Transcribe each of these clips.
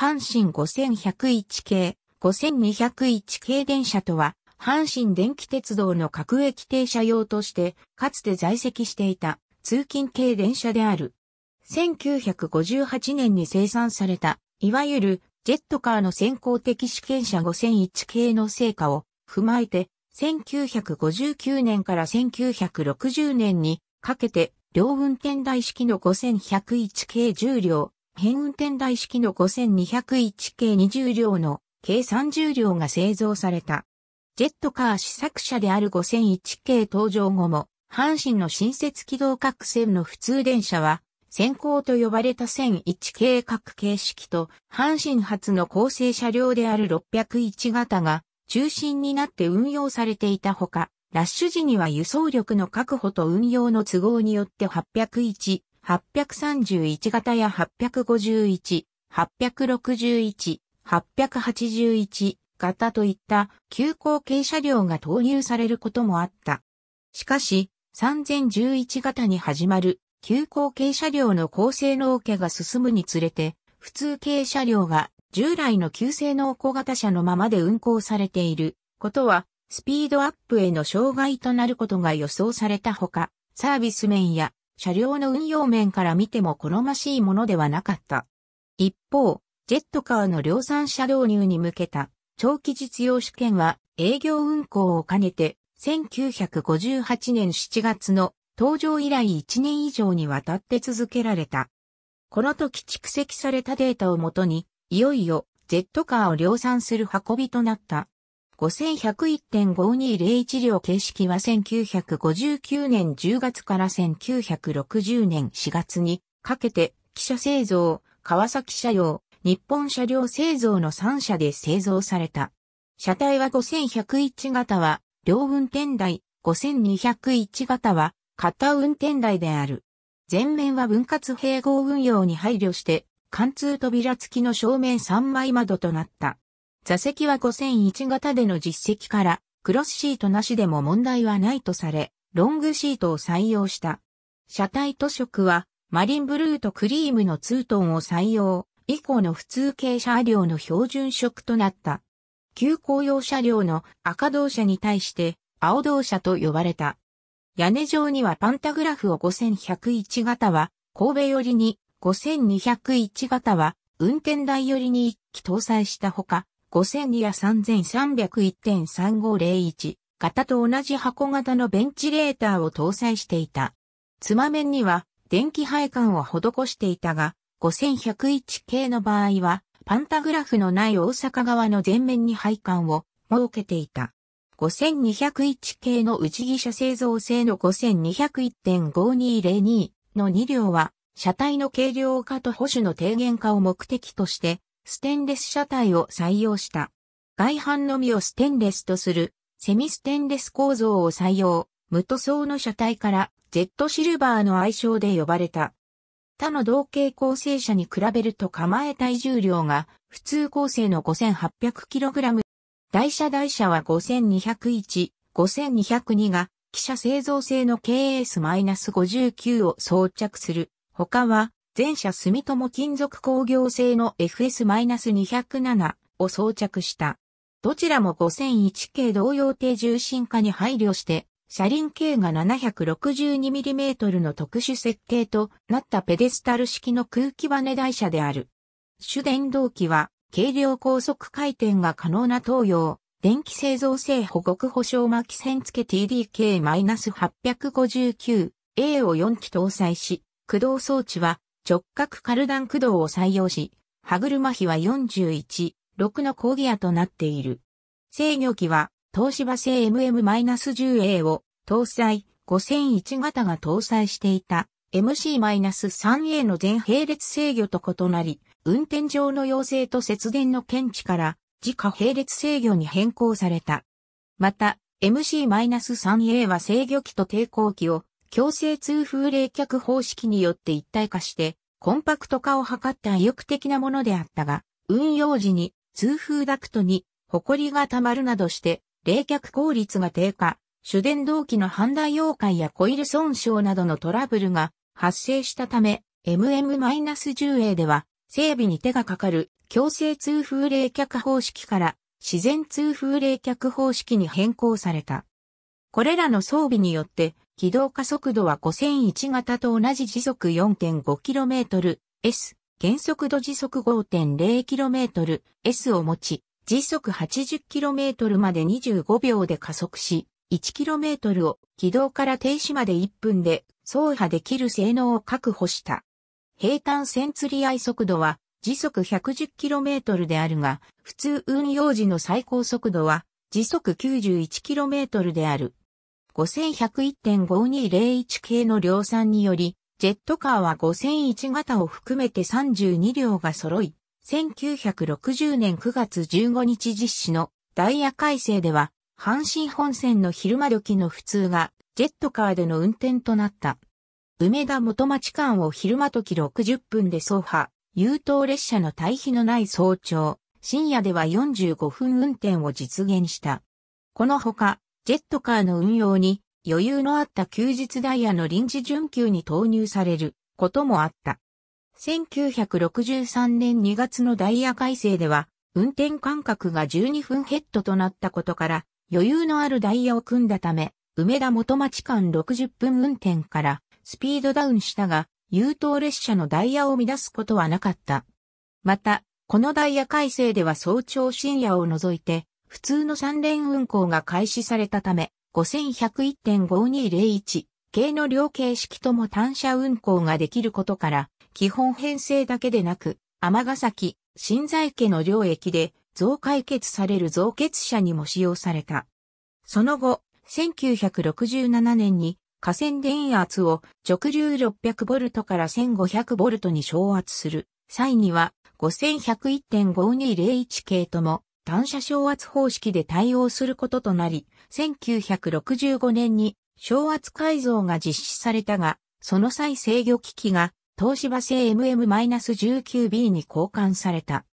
阪神5101系、5201系電車とは、阪神電気鉄道の各駅停車用として、かつて在籍していた通勤系電車である。1958年に生産された、いわゆるジェットカーの先行的試験車5001系の成果を踏まえて、1959年から1960年にかけて両運転台式の5101系重量、変運転台式の5201系20両の計30両が製造された。ジェットカー試作車である5001系登場後も、阪神の新設軌道各線の普通電車は、先行と呼ばれた1001系各形式と、阪神発の構成車両である601型が、中心になって運用されていたほか、ラッシュ時には輸送力の確保と運用の都合によって801 831型や851、861、881型といった急行軽車両が投入されることもあった。しかし、3011型に始まる急行軽車両の高性能化が進むにつれて、普通軽車両が従来の旧性能小型車のままで運行されていることは、スピードアップへの障害となることが予想されたほか、サービス面や車両の運用面から見ても好ましいものではなかった。一方、ジェットカーの量産車導入に向けた長期実用試験は営業運行を兼ねて1958年7月の登場以来1年以上にわたって続けられた。この時蓄積されたデータをもとに、いよいよジェットカーを量産する運びとなった。5101.5201両形式は1959年10月から1960年4月にかけて汽車製造、川崎車用、日本車両製造の3社で製造された。車体は5101型は両運転台、5201型は片運転台である。前面は分割併合運用に配慮して、貫通扉付きの正面3枚窓となった。座席は5001型での実績から、クロスシートなしでも問題はないとされ、ロングシートを採用した。車体塗色は、マリンブルーとクリームのツートンを採用、以降の普通系車両の標準色となった。急行用車両の赤同車に対して、青同車と呼ばれた。屋根上にはパンタグラフを5101型は、神戸寄りに、5201型は、運転台寄りに一機搭載したほか、5000や3301.3501型と同じ箱型のベンチレーターを搭載していた。つま面には電気配管を施していたが、5101系の場合は、パンタグラフのない大阪側の前面に配管を設けていた。5201系の内汽車製造製の5201.5202の2両は、車体の軽量化と保守の低減化を目的として、ステンレス車体を採用した。外反のみをステンレスとする、セミステンレス構造を採用、無塗装の車体からジェットシルバーの愛称で呼ばれた。他の同型構成車に比べると構え体重量が普通構成の 5800kg。台車台車は5201、5202が汽車製造性の KS-59 を装着する。他は全車住友金属工業製の FS-207 を装着した。どちらも5001系同様低重心化に配慮して、車輪径が 762mm の特殊設計となったペデスタル式の空気バネ台車である。主電動機は軽量高速回転が可能な東洋、電気製造性保護保証巻線付 TDK-859A を4機搭載し、駆動装置は直角カルダン駆動を採用し、歯車比は41、6の高ギアとなっている。制御機は、東芝製 MM-10A を搭載、5001型が搭載していた MC-3A の全並列制御と異なり、運転上の要請と節電の見地から、自家並列制御に変更された。また、MC-3A は制御機と抵抗機を強制通風冷却方式によって一体化してコンパクト化を図った意欲的なものであったが、運用時に通風ダクトに埃が溜まるなどして冷却効率が低下、主電動機の判断溶解やコイル損傷などのトラブルが発生したため、MM-10A では整備に手がかかる強制通風冷却方式から自然通風冷却方式に変更された。これらの装備によって軌道加速度は5001型と同じ時速 4.5km、S、原速度時速 5.0km、S を持ち、時速 80km まで25秒で加速し、1km を軌道から停止まで1分で走破できる性能を確保した。平坦線釣り合い速度は時速 110km であるが、普通運用時の最高速度は時速 91km である。5101.5201系の量産により、ジェットカーは5001型を含めて32両が揃い、1960年9月15日実施のダイヤ改正では、阪神本線の昼間時の普通がジェットカーでの運転となった。梅田元町間を昼間時60分で走破、優等列車の対比のない早朝、深夜では45分運転を実現した。このほか、ジェットカーの運用に余裕のあった休日ダイヤの臨時準急に投入されることもあった。1963年2月のダイヤ改正では、運転間隔が12分ヘッドとなったことから、余裕のあるダイヤを組んだため、梅田元町間60分運転からスピードダウンしたが、優等列車のダイヤを乱すことはなかった。また、このダイヤ改正では早朝深夜を除いて、普通の三連運行が開始されたため、5101.5201系の両形式とも単車運行ができることから、基本編成だけでなく、尼崎、新在家の両駅で、増解決される増結車にも使用された。その後、1967年に河川電圧を直流 600V から 1500V に昇圧する際には5101.5201系とも単車昇圧方式で対応することとなり、1965年に昇圧改造が実施されたが、その際制御機器が東芝製 MM-19B に交換された。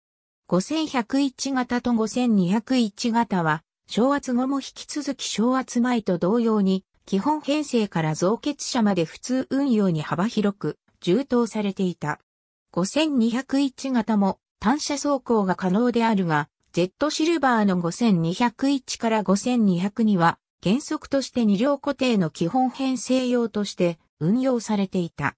5101型と5201型は、昇圧後も引き続き昇圧前と同様に、基本編成から造血車まで普通運用に幅広く、充当されていた。5201型も単車走行が可能であるが、Z シルバーの5201から5202には、原則として2両固定の基本編成用として運用されていた。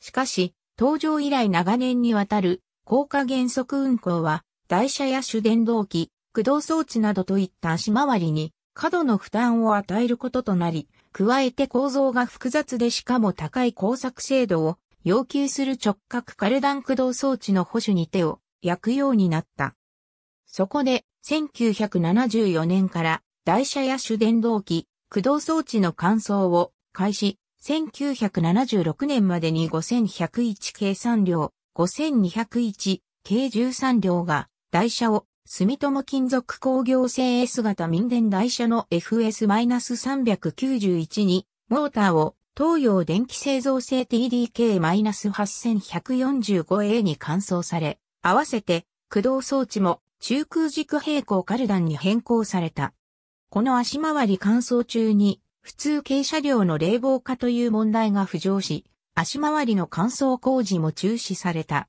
しかし、登場以来長年にわたる高架原則運行は、台車や主電動機、駆動装置などといった足回りに過度の負担を与えることとなり、加えて構造が複雑でしかも高い工作精度を要求する直角カルダン駆動装置の保守に手を焼くようになった。そこで、1974年から台車や主電動機、駆動装置の乾燥を開始、1976年までに5101計3両、5201計13両が台車を住友金属工業製 S 型民電台車の FS-391 にモーターを東洋電気製造製 TDK-8145A に換装され、合わせて駆動装置も中空軸平行カルダンに変更された。この足回り乾燥中に、普通軽車両の冷房化という問題が浮上し、足回りの乾燥工事も中止された。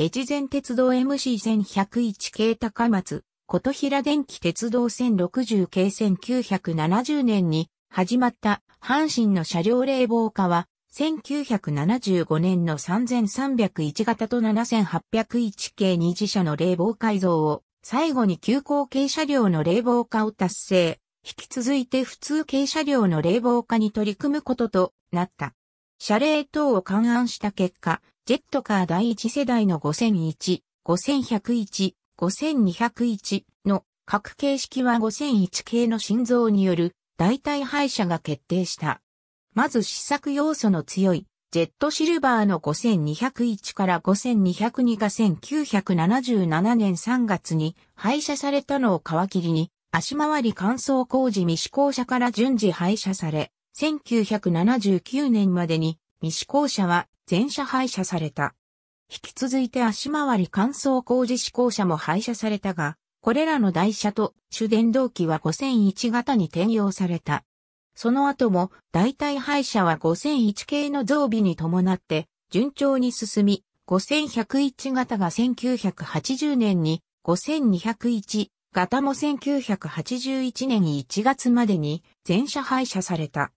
越前鉄道 MC1101 系高松、琴平電気鉄道1060系1970年に始まった阪神の車両冷房化は1975年の3301型と7801系二次車の冷房改造を、最後に急行軽車両の冷房化を達成、引き続いて普通軽車両の冷房化に取り組むこととなった。車礼等を勘案した結果、ジェットカー第一世代の5001、5101、5201の各形式は5001系の心臓による代替廃車が決定した。まず試作要素の強い、ジェットシルバーの5201から5202が1977年3月に廃車されたのを皮切りに、足回り乾燥工事未試行車から順次廃車され、1979年までに未試行車は全車廃車された。引き続いて足回り乾燥工事施行車も廃車されたが、これらの台車と主電動機は5001型に転用された。その後も代替廃車は5001系の増備に伴って順調に進み、5101型が1980年に、5201型も1981年1月までに全車廃車された。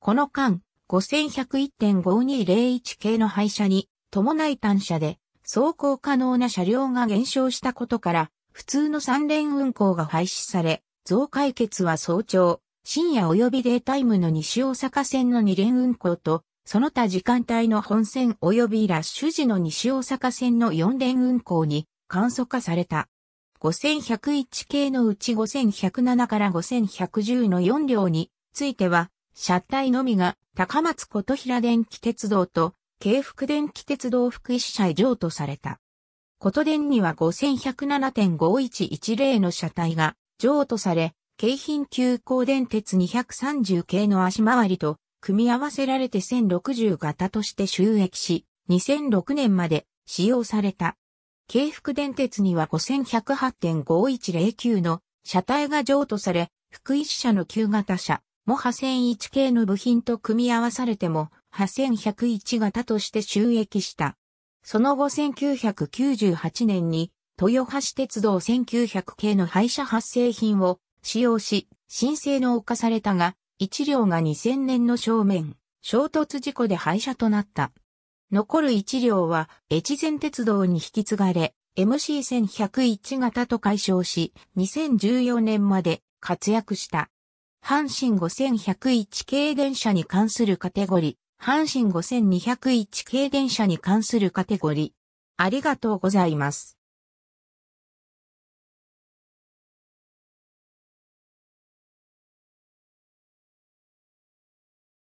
この間、5101.5201系の廃車に伴い単車で走行可能な車両が減少したことから、普通の3連運行が廃止され、増解決は早朝、深夜及びデータイムの西大阪線の2連運行と、その他時間帯の本線及びラッシュ時の西大阪線の4連運行に簡素化された。5101系のうち5107から5110の4両については、車体のみが高松琴平電気鉄道と京福電気鉄道福祉社へ譲渡された。琴電には5107.5110の車体が譲渡され、京浜急行電鉄230系の足回りと組み合わせられて1060型として収益し、2006年まで使用された。京福電鉄には5108.5109の車体が譲渡され、福井支社の旧型車、も8001系の部品と組み合わされても8101型として収益した。その後1998年に豊橋鉄道1900系の廃車発生品を使用し、申請の犯されたが、1両が2000年の正面、衝突事故で廃車となった。残る1両は、越前鉄道に引き継がれ、MC1101 型と解消し、2014年まで活躍した。阪神5101系電車に関するカテゴリー、阪神5201系電車に関するカテゴリー。ありがとうございます。